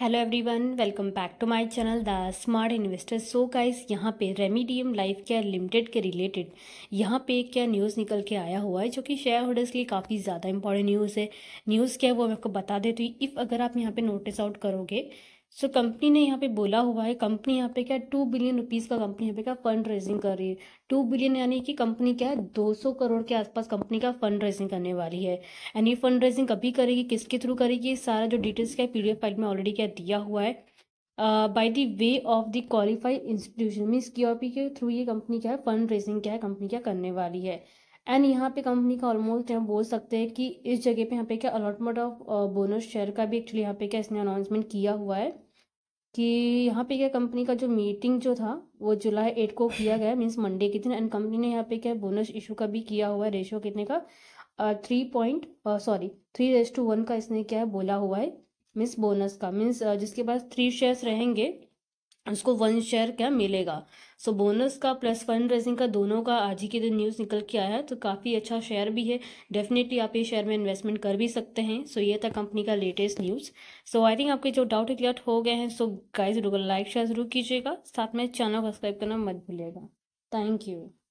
hello everyone welcome back to my channel the smart investor so guys यहाँ पे Remedium life care limited के related यहाँ पे क्या न्यूज़ निकल के आया हुआ है जो कि शेयर होल्डर्स के लिए काफ़ी ज़्यादा इंपॉर्टेंट न्यूज़ है न्यूज़ क्या है वो मैं आपको बता देती हूँ इफ़ अगर आप यहाँ पे नोटिस आउट करोगे सो so, कंपनी ने यहाँ पे बोला हुआ है कंपनी यहाँ पे क्या टू बिलियन रुपीज का कंपनी यहाँ पे क्या फंड रेजिंग कर रही है टू बिलियन यानी कि कंपनी क्या है दो सौ करोड़ के आसपास कंपनी का फंड रेजिंग करने वाली है एंड ये फंड रेजिंग कभी करेगी किसके थ्रू करेगी सारा जो डिटेल्स क्या है पीडीएफ फाइल में ऑलरेडी क्या दिया हुआ है by the way of the qualified institution means की के थ्रू ये कंपनी क्या है फंड रेजिंग क्या है कंपनी क्या करने वाली है एंड यहाँ पे कंपनी का ऑलमोस्ट हम बोल सकते हैं कि इस जगह पे यहाँ पे क्या अलॉटमेंट ऑफ बोनस शेयर का भी एक्चुअली यहाँ पे क्या इसने अनाउंसमेंट किया हुआ है कि यहाँ पे क्या कंपनी का जो मीटिंग जो था वो जुलाई एट को किया गया मीन्स मंडे के दिन एंड कंपनी ने यहाँ पे क्या बोनस इशू का भी किया हुआ है रेशो कितने का थ्री पॉइंट सॉरी थ्री रेस टू वन का इसने क्या है बोला हुआ है मीन्स बोनस का मीन्स uh, जिसके पास थ्री शेयर्स रहेंगे उसको वन शेयर क्या मिलेगा सो so, बोनस का प्लस फंड रेजिंग का दोनों का आज ही के दिन न्यूज़ निकल के आया है तो काफ़ी अच्छा शेयर भी है डेफिनेटली आप ये शेयर में इन्वेस्टमेंट कर भी सकते हैं सो so, ये था कंपनी का latest news so I think आपके जो डाउट क्लियर हो गए हैं so guys video like share जरूर कीजिएगा साथ में चैनल को सब्सक्राइब करना मत भूलिएगा थैंक यू